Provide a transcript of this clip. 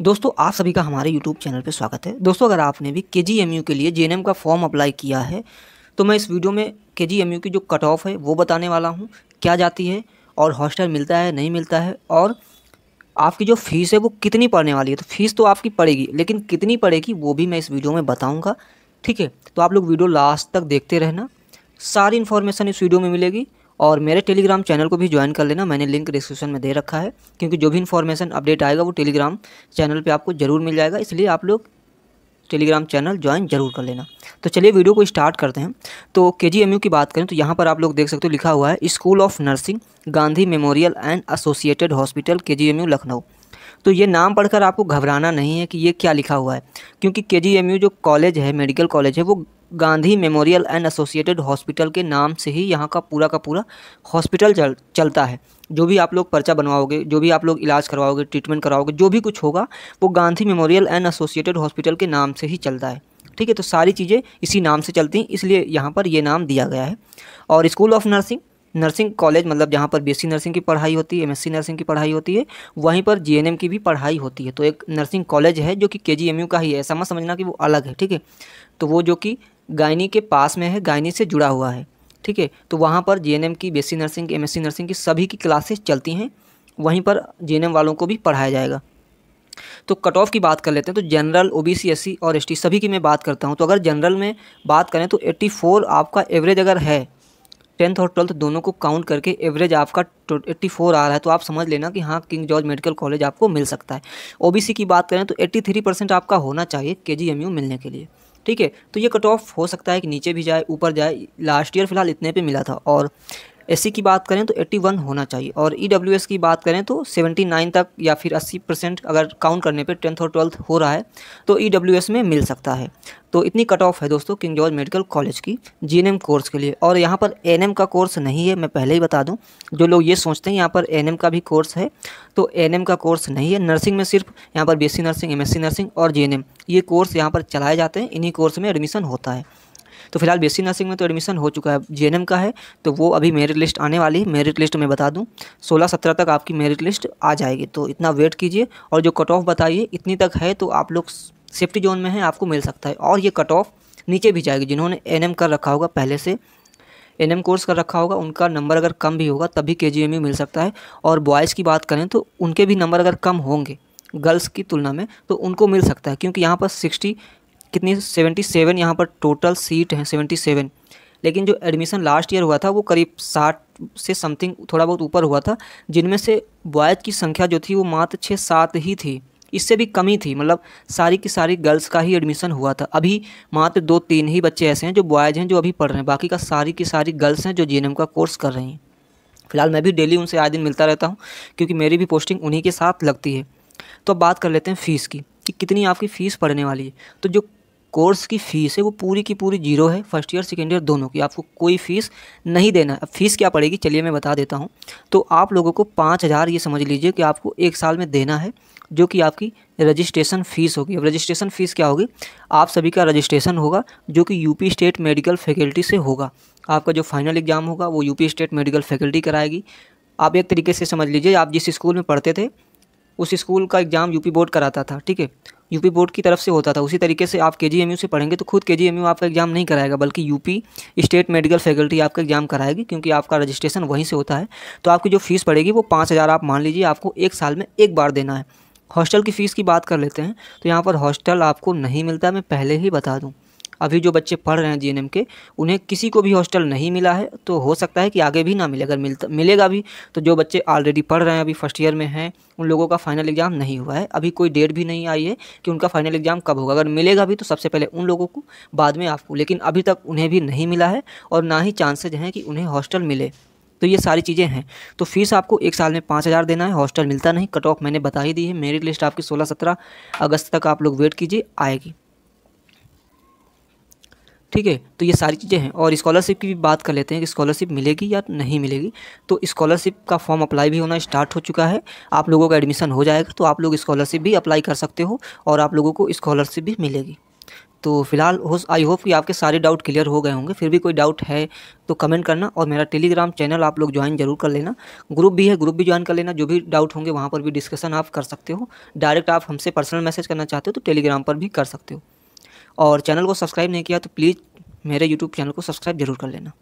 दोस्तों आप सभी का हमारे यूट्यूब चैनल पर स्वागत है दोस्तों अगर आपने भी के के लिए जे का फॉर्म अप्लाई किया है तो मैं इस वीडियो में के की जो कट ऑफ है वो बताने वाला हूँ क्या जाती है और हॉस्टल मिलता है नहीं मिलता है और आपकी जो फ़ीस है वो कितनी पड़ने वाली है तो फ़ीस तो आपकी पड़ेगी लेकिन कितनी पड़ेगी वो भी मैं इस वीडियो में बताऊँगा ठीक है तो आप लोग वीडियो लास्ट तक देखते रहना सारी इन्फॉर्मेशन इस वीडियो में मिलेगी और मेरे टेलीग्राम चैनल को भी ज्वाइन कर लेना मैंने लिंक डिस्क्रिप्शन में दे रखा है क्योंकि जो भी इन्फॉर्मेशन अपडेट आएगा वो टेलीग्राम चैनल पर आपको ज़रूर मिल जाएगा इसलिए आप लोग टेलीग्राम चैनल ज्वाइन जरूर कर लेना तो चलिए वीडियो को स्टार्ट करते हैं तो के की बात करें तो यहाँ पर आप लोग देख सकते हो लिखा हुआ है School of Nursing Gandhi Memorial and Associated Hospital के लखनऊ तो ये नाम पढ़कर आपको घबराना नहीं है कि ये क्या लिखा हुआ है क्योंकि के जो कॉलेज है मेडिकल कॉलेज है वो Gandhi Memorial and Associated Hospital के नाम से ही यहाँ का पूरा का पूरा हॉस्पिटल चल चलता है जो भी आप लोग पर्चा बनवाओगे जो भी आप लोग इलाज करवाओगे ट्रीटमेंट करवाओगे जो भी कुछ होगा वो Gandhi Memorial and Associated Hospital के नाम से ही चलता है ठीक है तो सारी चीज़ें इसी नाम से चलती हैं इसलिए यहाँ पर ये नाम दिया गया है और school of nursing nursing college मतलब जहाँ पर बीएससी नर्सिंग की पढ़ाई होती है एमएससी नर्सिंग की पढ़ाई होती है वहीं पर जीएनएम की भी पढ़ाई होती है तो एक नर्सिंग कॉलेज है जो कि केजीएमयू का ही है ऐसा मत समझना कि वो अलग है ठीक है तो वो जो कि गायनी के पास में है गायनी से जुड़ा हुआ है ठीक है तो वहाँ पर जे की बी नर्सिंग एम नर्सिंग की सभी की क्लासेस चलती हैं वहीं पर जे वालों को भी पढ़ाया जाएगा तो कट ऑफ की बात कर लेते हैं तो general O B C S C और एस टी सभी की मैं बात करता हूँ तो अगर जनरल में बात करें तो 84 आपका एवरेज अगर है टेंथ और ट्वेल्थ दोनों को काउंट करके एवरेज आपका 84 आ रहा है तो आप समझ लेना कि हाँ किंग जॉर्ज मेडिकल कॉलेज आपको मिल सकता है ओबीसी की बात करें तो 83 परसेंट आपका होना चाहिए के मिलने के लिए ठीक है तो ये कट ऑफ हो सकता है कि नीचे भी जाए ऊपर जाए लास्ट ईयर फिलहाल इतने पे मिला था और एस की बात करें तो 81 होना चाहिए और ई e की बात करें तो 79 तक या फिर 80 परसेंट अगर काउंट करने पे टेंथ और ट्वेल्थ हो रहा है तो ई e में मिल सकता है तो इतनी कट ऑफ है दोस्तों किंग जॉर्ज मेडिकल कॉलेज की जी कोर्स के लिए और यहाँ पर एन का कोर्स नहीं है मैं पहले ही बता दूँ जो लोग ये सोचते हैं यहाँ पर एन का भी कोर्स है तो एन का कोर्स नहीं है नर्सिंग में सिर्फ यहाँ पर बी नर्सिंग एम नर्सिंग और जे ये कोर्स यहाँ पर चलाए जाते हैं इन्हीं कोर्स में एडमिशन होता है तो फिलहाल बी एस नर्सिंग में तो एडमिशन हो चुका है जे का है तो वो अभी मेरिट लिस्ट आने वाली है मेरिट लिस्ट मैं बता दूँ सोलह सत्रह तक आपकी मेरिट लिस्ट आ जाएगी तो इतना वेट कीजिए और जो कट ऑफ बताइए इतनी तक है तो आप लोग सेफ्टी जोन में हैं आपको मिल सकता है और ये कट ऑफ नीचे भी जाएगी जिन्होंने एन कर रखा होगा पहले से एन कोर्स कर रखा होगा उनका नंबर अगर कम भी होगा तभी के जी e मिल सकता है और बॉयज़ की बात करें तो उनके भी नंबर अगर कम होंगे गर्ल्स की तुलना में तो उनको मिल सकता है क्योंकि यहाँ पर सिक्सटी कितनी सेवेंटी सेवन यहाँ पर टोटल सीट हैं सेवेंटी सेवन लेकिन जो एडमिशन लास्ट ईयर हुआ था वो करीब साठ से समथिंग थोड़ा बहुत ऊपर हुआ था जिनमें से बॉयज़ की संख्या जो थी वो मात्र छः सात ही थी इससे भी कमी थी मतलब सारी की सारी गर्ल्स का ही एडमिशन हुआ था अभी मात्र दो तीन ही बच्चे ऐसे हैं जो बॉयज़ हैं जो अभी पढ़ रहे हैं बाकी का सारी की सारी गर्ल्स हैं जो जी का कोर्स कर रही हैं फिलहाल मैं भी डेली उनसे आए दिन मिलता रहता हूँ क्योंकि मेरी भी पोस्टिंग उन्हीं के साथ लगती है तो अब बात कर लेते हैं फ़ीस की कि कितनी आपकी फ़ीस पड़ने वाली है तो जो कोर्स की फ़ीस है वो पूरी की पूरी जीरो है फर्स्ट ईयर सेकेंड ईयर दोनों की आपको कोई फ़ीस नहीं देना है फ़ीस क्या पड़ेगी चलिए मैं बता देता हूँ तो आप लोगों को पाँच हज़ार ये समझ लीजिए कि आपको एक साल में देना है जो कि आपकी रजिस्ट्रेशन फ़ीस होगी अब रजिस्ट्रेशन फ़ीस क्या होगी आप सभी का रजिस्ट्रेशन होगा जो कि यूपी स्टेट मेडिकल फैकल्टी से होगा आपका जो फाइनल एग्ज़ाम होगा वो यूपी स्टेट मेडिकल फैकल्टी कराएगी आप एक तरीके से समझ लीजिए आप जिस स्कूल में पढ़ते थे उस स्कूल का एग्ज़ाम यूपी बोर्ड कराता था ठीक है यूपी बोर्ड की तरफ से होता था उसी तरीके से आप के से पढ़ेंगे तो खुद के आपका एग्जाम नहीं कराएगा बल्कि यूपी स्टेट मेडिकल फैकल्टी आपका एग्जाम कराएगी क्योंकि आपका रजिस्ट्रेशन वहीं से होता है तो आपकी जो फीस पड़ेगी वो पाँच हज़ार आप मान लीजिए आपको एक साल में एक बार देना है हॉस्टल की फ़ीस की बात कर लेते हैं तो यहाँ पर हॉस्टल आपको नहीं मिलता मैं पहले ही बता दूँ अभी जो बच्चे पढ़ रहे हैं जीएनएम के उन्हें किसी को भी हॉस्टल नहीं मिला है तो हो सकता है कि आगे भी ना मिले अगर मिलता मिलेगा भी तो जो बच्चे ऑलरेडी पढ़ रहे हैं अभी फर्स्ट ईयर में हैं उन लोगों का फाइनल एग्ज़ाम नहीं हुआ है अभी कोई डेट भी नहीं आई है कि उनका फाइनल एग्ज़ाम कब होगा अगर मिलेगा भी तो सबसे पहले उन लोगों को बाद में आपको लेकिन अभी तक उन्हें भी नहीं मिला है और ना ही चांसेज हैं कि उन्हें हॉस्टल मिले तो ये सारी चीज़ें हैं तो फीस आपको एक साल में पाँच हज़ार देना है हॉस्टल मिलता नहीं कट ऑफ मैंने बता ही दी है मेरिट लिस्ट आपकी सोलह सत्रह अगस्त तक आप लोग वेट कीजिए आएगी ठीक है तो ये सारी चीज़ें हैं और स्कॉलरशिप की भी बात कर लेते हैं कि स्कॉलरशिप मिलेगी या नहीं मिलेगी तो स्कॉलरशिप का फॉर्म अप्लाई भी होना स्टार्ट हो चुका है आप लोगों का एडमिशन हो जाएगा तो आप लोग स्कॉलरशिप भी अप्लाई कर सकते हो और आप लोगों को स्कॉलरशिप भी मिलेगी तो फिलहाल हो आई होप कि आपके सारे डाउट क्लियर हो गए होंगे फिर भी कोई डाउट है तो कमेंट करना और मेरा टेलीग्राम चैनल आप लोग ज्वाइन जरूर कर लेना ग्रुप भी है ग्रुप भी ज्वाइन कर लेना जो भी डाउट होंगे वहाँ पर भी डिस्कशन आप कर सकते हो डायरेक्ट आप हमसे पर्सनल मैसेज करना चाहते हो तो टेलीग्राम पर भी कर सकते हो और चैनल को सब्सक्राइब नहीं किया तो प्लीज़ मेरे यूट्यूब चैनल को सब्सक्राइब जरूर कर लेना